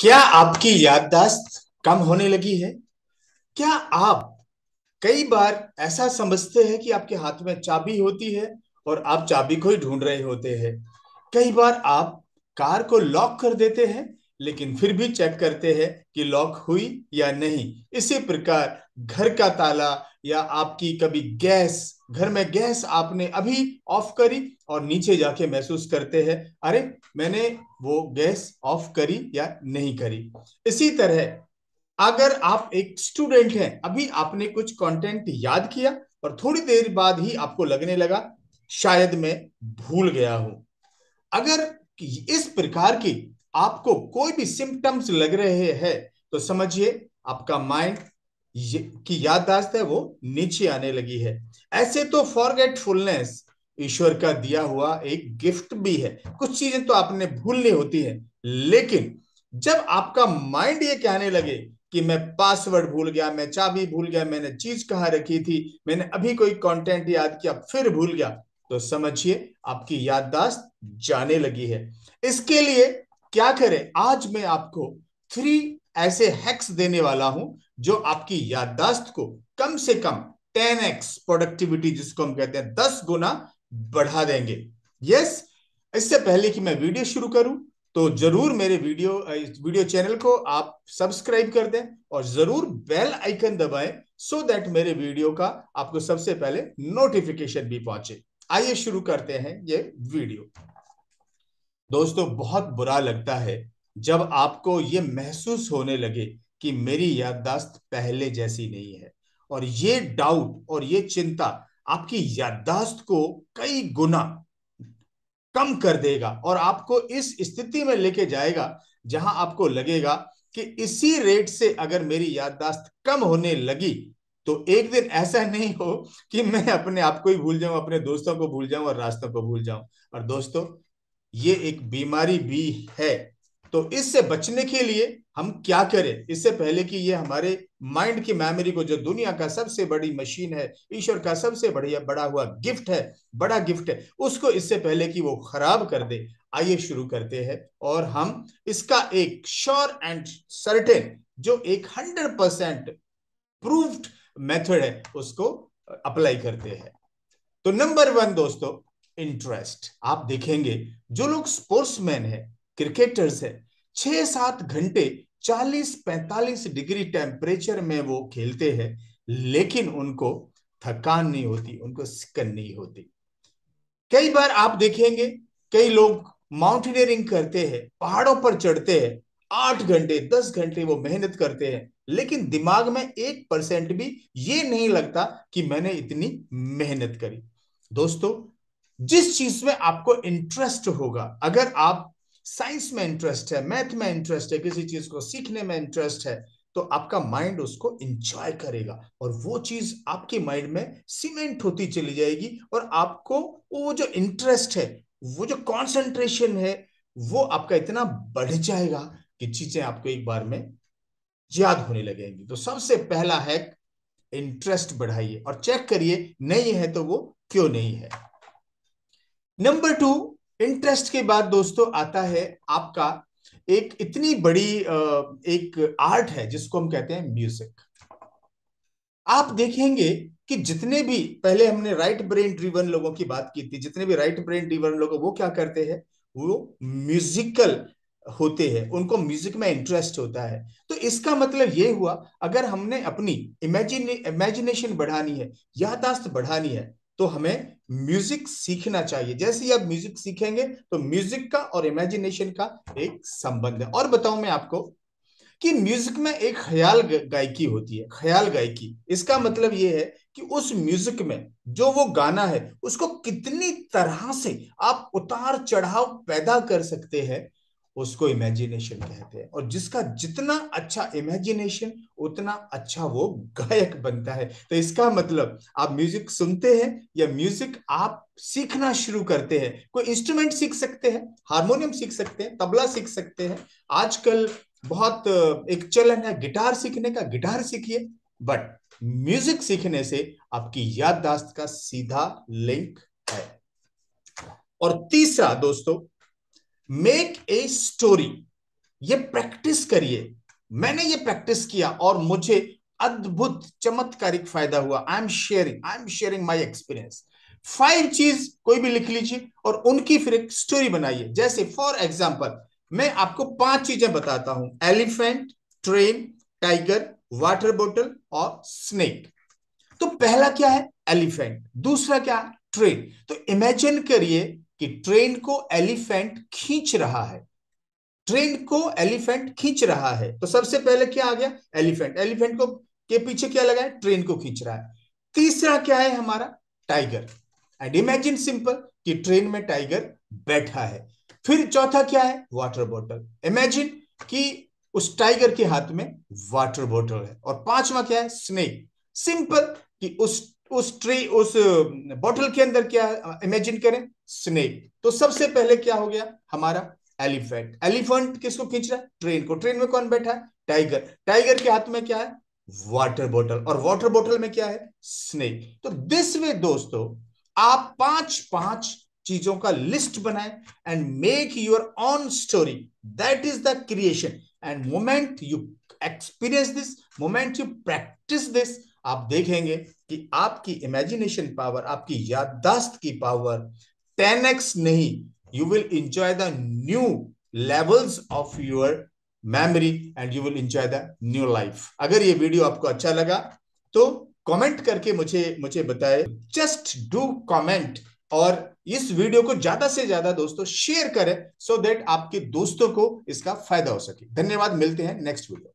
क्या आपकी याददाश्त कम होने लगी है क्या आप कई बार ऐसा समझते हैं कि आपके हाथ में चाबी होती है और आप चाबी को ही ढूंढ रहे होते हैं कई बार आप कार को लॉक कर देते हैं लेकिन फिर भी चेक करते हैं कि लॉक हुई या नहीं इसी प्रकार घर का ताला या आपकी कभी गैस घर में गैस आपने अभी ऑफ करी और नीचे जाके महसूस करते हैं अरे मैंने वो गैस ऑफ करी या नहीं करी इसी तरह अगर आप एक स्टूडेंट हैं अभी आपने कुछ कंटेंट याद किया और थोड़ी देर बाद ही आपको लगने लगा शायद मैं भूल गया हूं अगर इस प्रकार की आपको कोई भी सिम्टम्स लग रहे हैं तो समझिए आपका माइंड की याददाश्त है वो नीचे आने लगी है ऐसे तो फॉरगेटफुलनेस ईश्वर का दिया हुआ एक गिफ्ट भी है कुछ चीजें तो आपने भूलनी होती है लेकिन जब आपका माइंड ये कहने लगे कि मैं पासवर्ड भूल गया मैं चाबी भूल गया मैंने चीज कहाँ रखी थी मैंने अभी कोई कंटेंट याद किया फिर भूल गया तो समझिए आपकी याददाश्त जाने लगी है इसके लिए क्या करें आज मैं आपको थ्री ऐसे हैक्स देने वाला हूं जो आपकी याददाश्त को कम से कम 10x प्रोडक्टिविटी जिसको हम कहते हैं दस गुना बढ़ा देंगे यस इससे पहले कि मैं वीडियो शुरू करूं तो जरूर मेरे वीडियो वीडियो चैनल को आप सब्सक्राइब कर दें और जरूर बेल आइकन दबाएं सो so दैट मेरे वीडियो का आपको सबसे पहले नोटिफिकेशन भी पहुंचे आइए शुरू करते हैं ये वीडियो दोस्तों बहुत बुरा लगता है जब आपको ये महसूस होने लगे कि मेरी याददाश्त पहले जैसी नहीं है और ये डाउट और ये चिंता आपकी याददाश्त को कई गुना कम कर देगा और आपको इस स्थिति में लेके जाएगा जहां आपको लगेगा कि इसी रेट से अगर मेरी याददाश्त कम होने लगी तो एक दिन ऐसा नहीं हो कि मैं अपने आप को ही भूल जाऊं अपने दोस्तों को भूल जाऊं और रास्तों को भूल जाऊं और दोस्तों ये एक बीमारी भी है तो इससे बचने के लिए हम क्या करें इससे पहले कि ये हमारे माइंड की मेमोरी को जो दुनिया का सबसे बड़ी मशीन है ईश्वर का सबसे बढ़िया बड़ा हुआ गिफ्ट है बड़ा गिफ्ट है उसको इससे पहले कि वो खराब कर दे आइए शुरू करते हैं और हम इसका एक श्योर एंड सर्टेन जो एक हंड्रेड परसेंट प्रूफ मेथड है उसको अप्लाई करते हैं तो नंबर वन दोस्तों इंटरेस्ट आप देखेंगे जो लोग स्पोर्ट्समैन है क्रिकेटर्स है छह सात घंटे 40-45 डिग्री टेम्परेचर में वो खेलते हैं लेकिन उनको थकान नहीं होती उनको सिकन नहीं होती कई बार आप देखेंगे कई लोग माउंटेनियरिंग करते हैं पहाड़ों पर चढ़ते हैं आठ घंटे दस घंटे वो मेहनत करते हैं लेकिन दिमाग में एक परसेंट भी ये नहीं लगता कि मैंने इतनी मेहनत करी दोस्तों जिस चीज में आपको इंटरेस्ट होगा अगर आप साइंस में इंटरेस्ट है मैथ में इंटरेस्ट है किसी चीज को सीखने में इंटरेस्ट है तो आपका माइंड उसको इंजॉय करेगा और वो चीज आपके माइंड में सीमेंट होती चली जाएगी और आपको वो जो इंटरेस्ट है वो जो कॉन्सेंट्रेशन है वो आपका इतना बढ़ जाएगा कि चीजें आपको एक बार में याद होने लगेंगी तो सबसे पहला है इंटरेस्ट बढ़ाइए और चेक करिए नहीं है तो वो क्यों नहीं है नंबर टू इंटरेस्ट के बाद दोस्तों आता है आपका एक इतनी बड़ी एक आर्ट है जिसको हम कहते हैं म्यूजिक आप देखेंगे कि जितने भी पहले हमने राइट ब्रेन ड्रीवन लोगों की बात की थी जितने भी राइट ब्रेन ड्रीवन लोग वो क्या करते हैं वो म्यूजिकल होते हैं उनको म्यूजिक में इंटरेस्ट होता है तो इसका मतलब ये हुआ अगर हमने अपनी इमेजिने इमेजिनेशन बढ़ानी है यादाश्त बढ़ानी है तो हमें म्यूजिक सीखना चाहिए जैसे ही आप म्यूजिक सीखेंगे तो म्यूजिक का और इमेजिनेशन का एक संबंध है और बताऊं मैं आपको कि म्यूजिक में एक ख्याल गायकी होती है ख्याल गायकी इसका मतलब यह है कि उस म्यूजिक में जो वो गाना है उसको कितनी तरह से आप उतार चढ़ाव पैदा कर सकते हैं उसको इमेजिनेशन कहते हैं और जिसका जितना अच्छा इमेजिनेशन उतना अच्छा वो गायक बनता है तो इसका मतलब आप म्यूजिक सुनते हैं या म्यूजिक आप सीखना शुरू करते हैं कोई इंस्ट्रूमेंट सीख सकते हैं हारमोनियम सीख सकते हैं तबला सीख सकते हैं आजकल बहुत एक चलन है गिटार सीखने का गिटार सीखिए बट म्यूजिक सीखने से आपकी याददाश्त का सीधा लिंक है और तीसरा दोस्तों मेक ए स्टोरी ये प्रैक्टिस करिए मैंने ये प्रैक्टिस किया और मुझे अद्भुत चमत्कारिक फायदा हुआ I am sharing I am sharing my experience five चीज कोई भी लिख लीजिए और उनकी फिर एक स्टोरी बनाइए जैसे फॉर एग्जाम्पल मैं आपको पांच चीजें बताता हूं elephant train tiger water bottle और स्नेक तो पहला क्या है एलिफेंट दूसरा क्या ट्रेन तो इमेजिन करिए कि ट्रेन को एलिफेंट खींच रहा है ट्रेन को एलिफेंट खींच रहा है तो सबसे पहले क्या आ गया एलिफेंट एलिफेंट को के पीछे क्या लगा है ट्रेन को खींच रहा है तीसरा क्या है हमारा टाइगर एंड इमेजिन सिंपल कि ट्रेन में टाइगर बैठा है फिर चौथा क्या है वाटर बॉटल इमेजिन कि उस टाइगर के हाथ में वाटर बॉटल है और पांचवा क्या है स्नेक सिंपल कि उस उस ट्री उस बॉटल के अंदर क्या इमेजिन करें स्नेक तो सबसे पहले क्या हो गया हमारा एलिफेंट एलिफेंट किसको खींच रहा है ट्रेन को ट्रेन में कौन बैठा है टाइगर टाइगर के हाथ में क्या है वाटर बॉटल और वाटर बॉटल में क्या है स्नेक तो दिस वे दोस्तों आप पांच पांच चीजों का लिस्ट बनाए and make your own story that is the creation and moment you experience this moment you practice this आप देखेंगे कि आपकी इमेजिनेशन पावर आपकी याददाश्त की पावर 10x नहीं you will enjoy the new levels of your memory and you will enjoy the new life अगर ये वीडियो आपको अच्छा लगा तो कमेंट करके मुझे मुझे बताए जस्ट डू कमेंट और इस वीडियो को ज्यादा से ज्यादा दोस्तों शेयर करें सो so देट आपके दोस्तों को इसका फायदा हो सके धन्यवाद मिलते हैं नेक्स्ट वीडियो